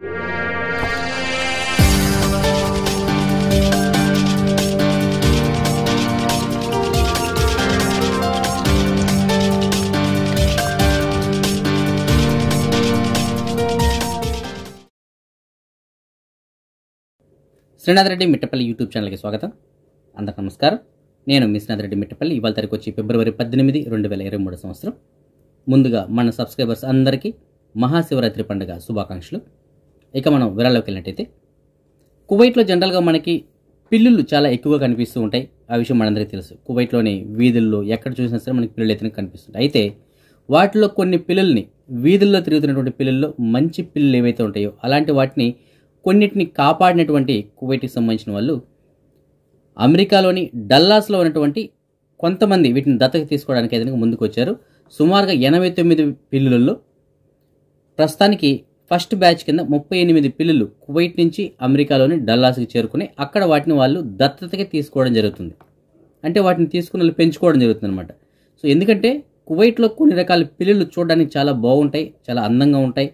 Srinath Reddy Mittapalli YouTube ఛానల్కి స్వాగతం అందరికి నమస్కారం నేను మీ రెడ్డి మిట్టపల్లి ఇవాళ తరకు వచ్చి ఫిబ్రవరి పద్దెనిమిది రెండు వేల ఇరవై మూడు సంవత్సరం ముందుగా మన సబ్స్క్రైబర్స్ అందరికీ మహాశివరాత్రి పండుగ శుభాకాంక్షలు ఇక మనం వివరాల్లోకి వెళ్ళినట్టయితే కువైట్లో జనరల్గా మనకి పిల్లులు చాలా ఎక్కువగా కనిపిస్తూ ఉంటాయి ఆ విషయం మనందరికీ తెలుసు కువైట్లోని వీధుల్లో ఎక్కడ చూసినా సరే మనకి పిల్లలు అయితే కనిపిస్తుంటాయి అయితే వాటిలో కొన్ని పిల్లల్ని వీధుల్లో తిరుగుతున్నటువంటి పిల్లల్లో మంచి పిల్లలు ఏవైతే ఉంటాయో అలాంటి వాటిని కొన్నిటిని కాపాడినటువంటి కువైట్కి సంబంధించిన వాళ్ళు అమెరికాలోని డల్లాస్లో ఉన్నటువంటి కొంతమంది వీటిని దత్తత తీసుకోవడానికి ఏదైనా ముందుకు వచ్చారు సుమారుగా ఎనభై తొమ్మిది పిల్లులలో ప్రస్తుతానికి ఫస్ట్ బ్యాచ్ కింద ముప్పై ఎనిమిది పిల్లలు కువైట్ నుంచి అమెరికాలోని డల్లాస్కి చేరుకుని అక్కడ వాటిని వాళ్ళు దత్తతకి తీసుకోవడం జరుగుతుంది అంటే వాటిని తీసుకుని వాళ్ళు పెంచుకోవడం జరుగుతుంది అనమాట సో ఎందుకంటే కువైట్లో కొన్ని రకాల పిల్లులు చూడడానికి చాలా బాగుంటాయి చాలా అందంగా ఉంటాయి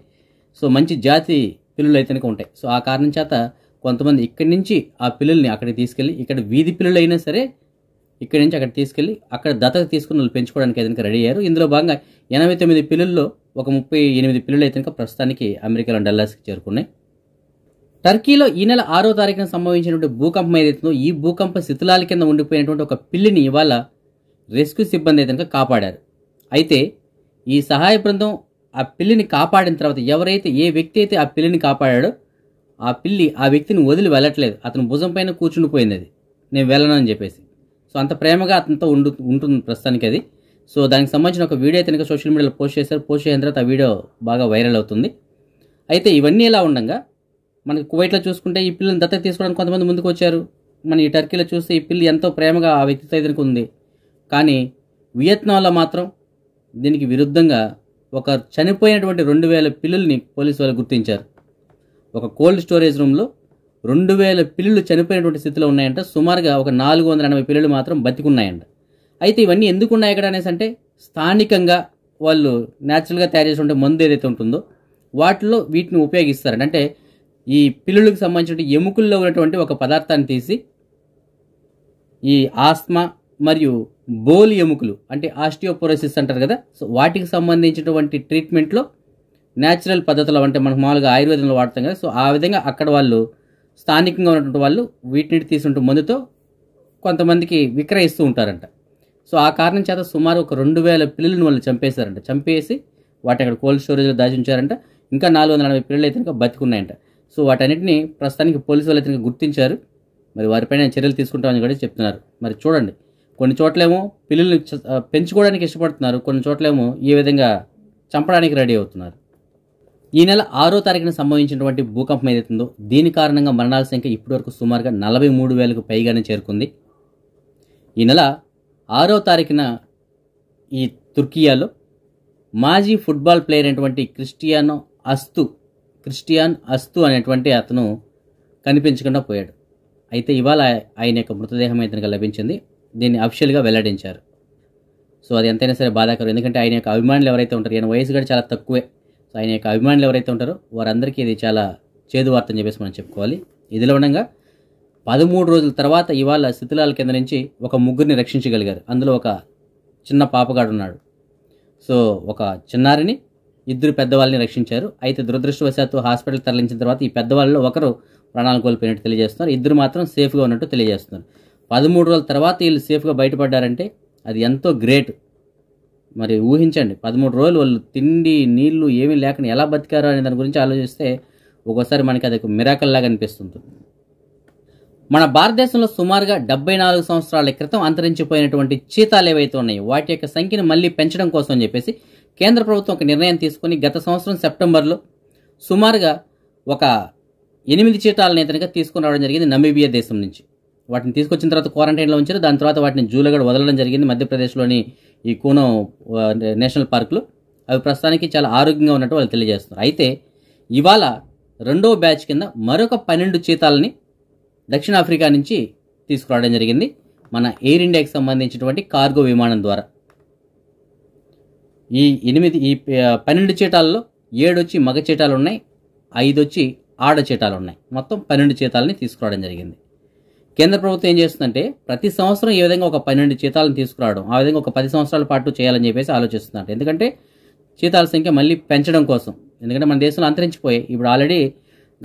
సో మంచి జాతి పిల్లులు అయితే ఉంటాయి సో ఆ కారణం చేత కొంతమంది ఇక్కడి నుంచి ఆ పిల్లుల్ని అక్కడికి తీసుకెళ్ళి ఇక్కడ వీధి పిల్లలు అయినా సరే ఇక్కడి నుంచి అక్కడ తీసుకెళ్ళి అక్కడ దత్తత తీసుకుని వాళ్ళు పెంచుకోవడానికి ఏదైనా రెడీ అయ్యారు ఇందులో భాగంగా ఎనభై తొమ్మిది పిల్లల్లో ఒక ముప్పై ఎనిమిది పిల్లలు అయితే ప్రస్తుతానికి అమెరికాలో డల్లాస్కి చేరుకున్నాయి టర్కీలో ఈ నెల ఆరో తారీఖున సంభవించినటువంటి భూకంపం ఏదైతుందో ఈ భూకంప శిథిలాల కింద ఉండిపోయినటువంటి ఒక పిల్లిని ఇవాళ రెస్క్యూ సిబ్బంది అయితే కాపాడారు అయితే ఈ సహాయ బృందం ఆ పిల్లిని కాపాడిన తర్వాత ఎవరైతే ఏ వ్యక్తి అయితే ఆ పిల్లిని కాపాడాడో ఆ పిల్లి ఆ వ్యక్తిని వదిలి వెళ్ళట్లేదు అతను భుజం పైన కూర్చుండిపోయింది అది నేను వెళ్ళను అని చెప్పేసి సో అంత ప్రేమగా అతనితో ఉండు ఉంటుంది ప్రస్తుతానికి అది సో దానికి సంబంధించిన ఒక వీడియో అయితే సోషల్ మీడియాలో పోస్ట్ చేశారు పోస్ట్ చేసిన తర్వాత ఆ వీడియో బాగా వైరల్ అవుతుంది అయితే ఇవన్నీ ఇలా ఉండగా మనకి కువైట్లో చూసుకుంటే ఈ పిల్లని దత్తత తీసుకోవడానికి కొంతమంది ముందుకు వచ్చారు మన ఈ టర్కీలో చూస్తే ఈ పిల్లి ఎంతో ప్రేమగా ఆ వ్యక్తితో ఎదురుకు ఉంది కానీ వియత్నాంలో మాత్రం దీనికి విరుద్ధంగా ఒక చనిపోయినటువంటి రెండు వేల పిల్లుల్ని పోలీసు వాళ్ళు గుర్తించారు ఒక కోల్డ్ స్టోరేజ్ రూమ్లో రెండు వేల పిల్లులు చనిపోయినటువంటి స్థితిలో ఉన్నాయంట సుమారుగా ఒక నాలుగు వందల ఎనభై పిల్లులు మాత్రం బతికున్నాయంట అయితే ఇవన్నీ ఎందుకు ఉన్నాయి ఇక్కడ అనేసి అంటే స్థానికంగా వాళ్ళు న్యాచురల్గా తయారు చేసి మందు ఏదైతే ఉంటుందో వాటిలో వీటిని ఉపయోగిస్తారు అంటే ఈ పిల్లులకు సంబంధించిన ఎముకల్లో ఉన్నటువంటి ఒక పదార్థాన్ని తీసి ఈ ఆస్మ మరియు బోలి ఎముకలు అంటే ఆస్టియోపోరోసిస్ అంటారు కదా సో వాటికి సంబంధించినటువంటి ట్రీట్మెంట్లో న్యాచురల్ పద్ధతులు అంటే మనకు మామూలుగా ఆయుర్వేదంలో వాడతాం కదా సో ఆ విధంగా అక్కడ వాళ్ళు స్థానికంగా ఉన్నటువంటి వాళ్ళు వీటిని తీసుకుంటూ మందుతో కొంతమందికి విక్రయిస్తూ ఉంటారంట సో ఆ కారణం చేత సుమారు ఒక రెండు వేల పిల్లలను వాళ్ళు చంపేశారంట చంపేసి వాటి అక్కడ కోల్డ్ స్టోరేజ్లో దాచించారంట ఇంకా నాలుగు వందల నలభై పిల్లలు అయితే ఇంకా బతికున్నాయంట సో వాటన్నిటిని ప్రస్తుతానికి పోలీసు వాళ్ళు అయితే గుర్తించారు మరి వారిపైన చర్యలు తీసుకుంటామని కూడా చెప్తున్నారు మరి చూడండి కొన్ని చోట్లేమో పిల్లల్ని పెంచుకోవడానికి ఇష్టపడుతున్నారు కొన్ని చోట్లేమో ఈ విధంగా చంపడానికి రెడీ అవుతున్నారు ఈ నెల ఆరో తారీఖున సంభవించినటువంటి భూకంపం ఏదైతుందో దీని కారణంగా మరణాల సంఖ్య ఇప్పటివరకు సుమారుగా నలభై మూడు వేలకు పైగానే చేరుకుంది ఈ నెల ఆరో తారీఖున ఈ తుర్కియాలో మాజీ ఫుట్బాల్ ప్లేయర్ అయినటువంటి క్రిస్టియానో అస్తు క్రిస్టియాన్ అస్తు అనేటువంటి అతను కనిపించకుండా పోయాడు అయితే ఇవాళ ఆయన యొక్క మృతదేహం ఇతనికి లభించింది దీన్ని అఫిషియల్గా వెల్లడించారు సో అది ఎంతైనా సరే బాధాకరం ఎందుకంటే ఆయన యొక్క అభిమానులు ఎవరైతే ఉంటారు ఈయన వయసు కూడా చాలా తక్కువే సో ఆయన యొక్క అభిమానులు ఎవరైతే ఉంటారో వారందరికీ ఇది చాలా చేదు వార్త అని చెప్పేసి మనం చెప్పుకోవాలి ఇదిలో ఉండగా పదమూడు రోజుల తర్వాత ఇవాళ శిథిలాల కింద నుంచి ఒక ముగ్గురిని రక్షించగలిగారు అందులో ఒక చిన్న పాపగాడు ఉన్నాడు సో ఒక చిన్నారిని ఇద్దరు పెద్దవాళ్ళని రక్షించారు అయితే దురదృష్టవశాత్తు హాస్పిటల్ తరలించిన తర్వాత ఈ పెద్దవాళ్ళలో ఒకరు ప్రాణాలు కోల్పోయినట్టు తెలియజేస్తున్నారు ఇద్దరు మాత్రం సేఫ్గా ఉన్నట్టు తెలియజేస్తున్నారు పదమూడు రోజుల తర్వాత వీళ్ళు సేఫ్గా బయటపడ్డారంటే అది ఎంతో గ్రేట్ మరి ఊహించండి పదమూడు రోజులు వాళ్ళు తిండి నీళ్లు ఏమీ లేకుండా ఎలా బతికారు అనే దాని గురించి ఆలోచిస్తే ఒక్కోసారి మనకి అది ఒక మిరాకల్లాగా అనిపిస్తుంది మన భారతదేశంలో సుమారుగా డెబ్బై నాలుగు సంవత్సరాల క్రితం అంతరించిపోయినటువంటి చీతాలు ఏవైతే ఉన్నాయో వాటి యొక్క సంఖ్యను మళ్ళీ పెంచడం కోసం అని చెప్పేసి కేంద్ర ప్రభుత్వం ఒక నిర్ణయం తీసుకుని గత సంవత్సరం సెప్టెంబర్లో సుమారుగా ఒక ఎనిమిది చీతాలను ఇతనిగా తీసుకుని రావడం జరిగింది నమీబియా దేశం నుంచి వాటిని తీసుకొచ్చిన తర్వాత క్వారంటైన్లో ఉంచారు దాని తర్వాత వాటిని జూలగడ వదలడం జరిగింది మధ్యప్రదేశ్లోని ఈ కూనం నేషనల్ పార్కులు అవి ప్రస్తుతానికి చాలా ఆరోగ్యంగా ఉన్నట్టు వాళ్ళు తెలియజేస్తున్నారు అయితే ఇవాళ రెండో బ్యాచ్ కింద మరొక పన్నెండు చీతాలని దక్షిణాఫ్రికా నుంచి తీసుకురావడం జరిగింది మన ఎయిర్ ఇండియాకి సంబంధించినటువంటి కార్గో విమానం ద్వారా ఈ ఎనిమిది ఈ పన్నెండు చీటాల్లో ఏడు వచ్చి మగ చీటాలు ఉన్నాయి ఐదు వచ్చి ఆడ చీటాలు ఉన్నాయి మొత్తం పన్నెండు చీతాలని తీసుకురావడం జరిగింది కేంద్ర ప్రభుత్వం ఏం చేస్తుందంటే ప్రతి సంవత్సరం ఏ విధంగా ఒక పన్నెండు చీతాలను తీసుకురావడం ఆ విధంగా ఒక పది సంవత్సరాల పాటు చేయాలని చెప్పేసి ఆలోచిస్తున్నారు ఎందుకంటే చీతాల సంఖ్య మళ్ళీ పెంచడం కోసం ఎందుకంటే మన దేశంలో అంతరించిపోయాయి ఇప్పుడు ఆల్రెడీ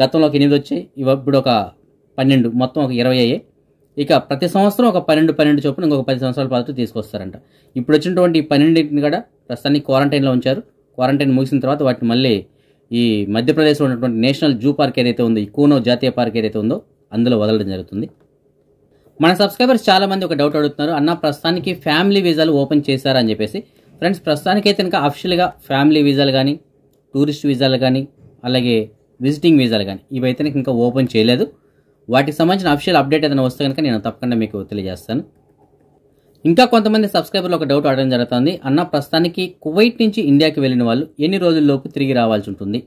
గతంలో ఒక ఎనిమిది వచ్చి ఇప్పుడు ఒక పన్నెండు మొత్తం ఒక ఇరవై అయ్యే ఇక ప్రతి సంవత్సరం ఒక పన్నెండు పన్నెండు చొప్పున ఇంకొక పది సంవత్సరాల పాటు తీసుకొస్తారంట ఇప్పుడు వచ్చినటువంటి ఈ పన్నెండింటిని కూడా ప్రస్తుతానికి క్వారంటైన్లో ఉంచారు క్వారంటైన్ ముగిసిన తర్వాత వాటిని మళ్ళీ ఈ మధ్యప్రదేశ్లో ఉన్నటువంటి నేషనల్ జూ పార్క్ ఏదైతే ఉందో ఈ కూనో జాతీయ పార్క్ ఏదైతే ఉందో అందులో వదలడం జరుగుతుంది మన సబ్స్క్రైబర్స్ చాలామంది ఒక డౌట్ అడుగుతున్నారు అన్న ప్రస్తుతానికి ఫ్యామిలీ వీజాలు ఓపెన్ చేశారని చెప్పేసి ఫ్రెండ్స్ ప్రస్తుతానికైతే కనుక అఫిషియల్గా ఫ్యామిలీ వీజాలు కానీ టూరిస్ట్ వీజాలు కానీ అలాగే విజిటింగ్ వీజాలు కానీ ఇవైతే ఇంకా ఓపెన్ చేయలేదు వాటికి సంబంధించిన అఫీషియల్ అప్డేట్ ఏదైనా వస్తే కనుక నేను తప్పకుండా మీకు తెలియజేస్తాను ఇంకా కొంతమంది సబ్స్క్రైబర్లు ఒక డౌట్ అడగడం జరుగుతుంది అన్న ప్రస్తుతానికి కువైట్ నుంచి ఇండియాకి వెళ్ళిన వాళ్ళు ఎన్ని రోజుల్లోపు తిరిగి రావాల్సి ఉంటుంది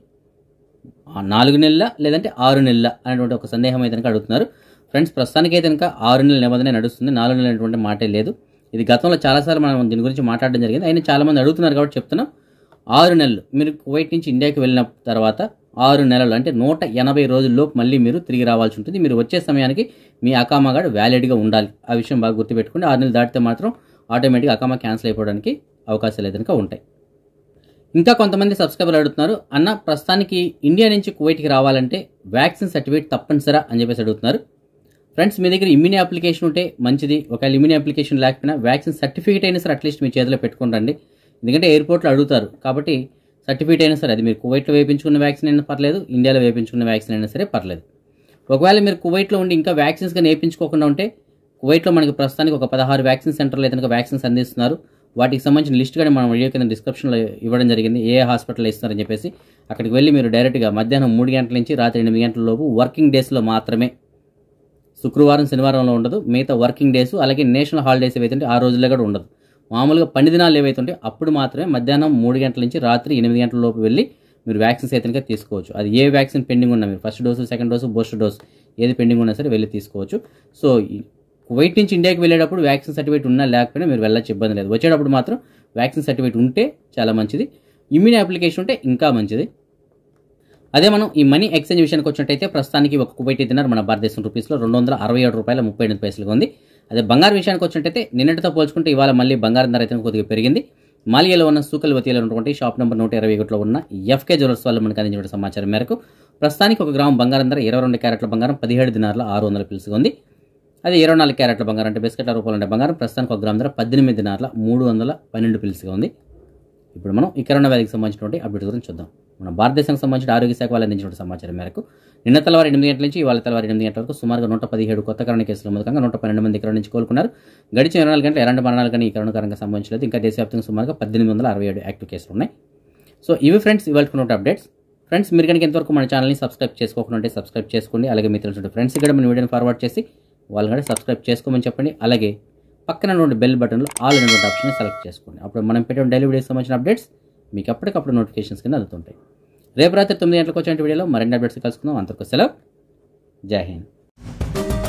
నాలుగు నెలల లేదంటే ఆరు నెలల అనేటువంటి ఒక సందేహం అయితే కనుక అడుగుతున్నారు ఫ్రెండ్స్ ప్రస్తుతానికి అయితే కనుక ఆరు నెలల నిబంధన నడుస్తుంది నాలుగు నెలలు అనేటువంటి మాటే లేదు ఇది గతంలో చాలాసార్లు మనం దీని గురించి మాట్లాడడం జరిగింది అయినా చాలామంది అడుగుతున్నారు కాబట్టి చెప్తున్నాం ఆరు నెలలు మీరు కువైట్ నుంచి ఇండియాకి వెళ్ళిన తర్వాత ఆరు నెలలు అంటే నూట ఎనభై రోజుల్లోపు మళ్ళీ మీరు తిరిగి రావాల్సి ఉంటుంది మీరు వచ్చే సమయానికి మీ అకామా కార్డు వ్యాలిడ్గా ఉండాలి ఆ విషయం బాగా గుర్తుపెట్టుకోండి ఆరు నెలలు దాటితే మాత్రం ఆటోమేటిక్గా అకామా క్యాన్సిల్ అయిపోవడానికి అవకాశాలు ఏదైనా ఉంటాయి ఇంకా కొంతమంది సబ్స్క్రైబర్లు అడుగుతున్నారు అన్న ప్రస్తుతానికి ఇండియా నుంచి కువైట్కి రావాలంటే వ్యాక్సిన్ సర్టిఫికేట్ తప్పనిసరా అని చెప్పేసి అడుగుతున్నారు ఫ్రెండ్స్ మీ దగ్గర ఇమ్యూని అప్లికేషన్ ఉంటే మంచిది ఒకవేళ ఇమ్యూని అప్లికేషన్ లేకపోయినా వ్యాక్సిన్ సర్టిఫికేట్ అయినా సరే అట్లీస్ట్ మీ చేతిలో పెట్టుకోండి ఎందుకంటే ఎయిర్పోర్ట్లో అడుగుతారు కాబట్టి సర్టిఫికేట్ అయినా సరే అది మీరు కువైట్లో వేయించుకున్న వ్యాక్సిన్ అయినా పర్లేదు ఇండియాలో వేయించుకున్న వ్యాక్సిన్ అయినా సరే పర్లేదు ఒకవేళ మీరు కువైట్లో ఉండి ఇంకా వ్యాక్సిన్స్ కానీ వేయించుకోకుండా ఉంటే కువైట్లో మనకి ప్రస్తుతానికి ఒక పదహారు వ్యాక్సిన్ సెంటర్లు అయితే వ్యాక్సిన్స్ అందిస్తున్నారు వాటికి సంబంధించిన లిస్ట్ కానీ మనం వీడియో కింద డిస్క్రిప్షన్లో ఇవ్వడం జరిగింది ఏ హాస్పిటల్ ఇస్తున్నారని చెప్పేసి అక్కడికి వెళ్ళి మీరు డైరెక్ట్గా మధ్యాహ్నం మూడు గంటల నుంచి రాత్రి ఎనిమిది గంటల లోపు వర్కింగ్ డేస్లో మాత్రమే శుక్రవారం శనివారంలో ఉండదు మిగతా వర్కింగ్ డేస్ అలాగే నేషనల్ హాలిడేస్ ఏవైతే ఆ రోజుల్లో కూడా ఉండదు మామూలుగా పని దినాలు ఏవైతే ఉంటాయో అప్పుడు మాత్రమే మధ్యాహ్నం మూడు గంటల నుంచి రాత్రి ఎనిమిది గంటల లోపు వెళ్ళి మీరు వ్యాక్సిన్స్ అయితే తీసుకోవచ్చు అది ఏ వ్యాక్సిన్ పెండింగ్ ఉన్నా మీరు first dose second dose booster dose ఏది పెండింగ్ ఉన్నా సరే వెళ్ళి తీసుకోవచ్చు సో వైట్ నుంచి ఇండియాకి వెళ్ళేటప్పుడు వ్యాక్సిన్ సర్టిఫికేట్ ఉన్నా లేకపోయినా మీరు వెళ్ళచ్చు ఇబ్బంది లేదు వచ్చేటప్పుడు మాత్రం వ్యాక్సిన్ సర్టిఫికేట్ ఉంటే చాలా మంచిది ఇమ్యూని అప్లికేషన్ ఉంటే ఇంకా మంచిది అదే మనం ఈ మనీ ఎక్స్చేంజ్ విషయానికి వచ్చినట్టయితే ప్రస్తుతానికి ఒక కువైట్ దినార్ మన భారతదేశం రూపీస్లో రెండు వందల అరవై ఏడు రూపాయల ముప్పై ఎనిమిది పైసలుగా ఉంది అదే బంగారు విషయానికి వచ్చినట్టయితే నిన్నటితో పోల్చుకుంటే ఇవాళ మళ్ళీ బంగారం ధర అయితే కొద్దిగా పెరిగింది మాలియాలో ఉన్న సూకల్వతిలో ఉన్నటువంటి షాప్ నెంబర్ నూట ఇరవై ఒకటిలో ఉన్న ఎఫ్కే జ్యువెల్స్ వాళ్ళు మనకు అందించిన సమాచారం మేరకు ప్రస్తుతానికి ఒక గ్రామం బంగారం ధర ఇరవై రెండు క్యారెట్ల బంగారం పదిహేడు దినారుల ఆరు వందల పిలుసుగా ఉంది అదే ఇరవై నాలుగు క్యారెట్ల బంగారం అంటే బిస్కెట్ల రూపాయలు ఉండే బంగారం ప్రస్తుతానికి ఒక గ్రామం ధర పద్దెనిమిది దినారుల మూడు వందల పన్నెండు పిలుసుగా ఉంది ఇప్పుడు మనం ఈ కరోనా వ్యాధికి సంబంధించినటువంటి అప్డేట్ గురించి చూద్దాం మన భారతదేశానికి సంబంధించిన ఆరోగ్య శాఖ వాళ్ళు అందించిన సమాచారం మేరకు నిన్న తెల్లవారు ఎనిమిది గంటల నుంచి ఇవాళ తెల్లవారు ఎనిమిది గంటల వరకు సుమారుగా నూట పదిహేడు కొత్త కరోనా కేసులు మూలకంగా నూట పన్నెండు మంది ఇక్కడ నుంచి కోలుకున్నారు గడిచిన ఇరవై నాలుగు గంటల ఎలాంటి మరణాలు కానీ ఈ కరోనా కరంగా సంబంధించలేదు ఇంకా దేశవ్యాప్తంగా సుమారుగా పద్దెనిమిది వందల అరవై ఏడు యాక్టివ్ కేసులు ఉన్నాయి సో ఇవి ఫ్రెండ్స్ ఉన్న అప్డేట్స్ ఫ్రెండ్స్ మీరు కనుక ఎంతవరకు మన ఛానల్ని సబ్స్క్రైబ్ చేసుకోకుండా సబ్స్క్రైబ్ చేసుకోండి అలాగే మిత్రులు ఫ్రెండ్స్ ఇక్కడ మన వీడియోని ఫార్వర్డ్ చేసి వాళ్ళు కూడా సబ్స్క్రైబ్ చేసుకోమని చెప్పండి అలాగే పక్కన ఉన్న బెల్ బటన్లో ఆల్ అనేటువంటి ఆప్షన్ సెలెక్ట్ చేసుకోండి అప్పుడు మనం పెట్టిన డైలీ వీడియోకి సంబంధించిన అప్డేట్స్ మీకు అప్పటికప్పుడు నోటిఫికేషన్స్ కింద అందుతుంటాయి రేపు రాత్రి తొమ్మిది గంటలకు వచ్చే వీడియోలో మరిన్ని అప్డేట్స్ కలుసుకుందాం అంతకు సెలవు జై హింద్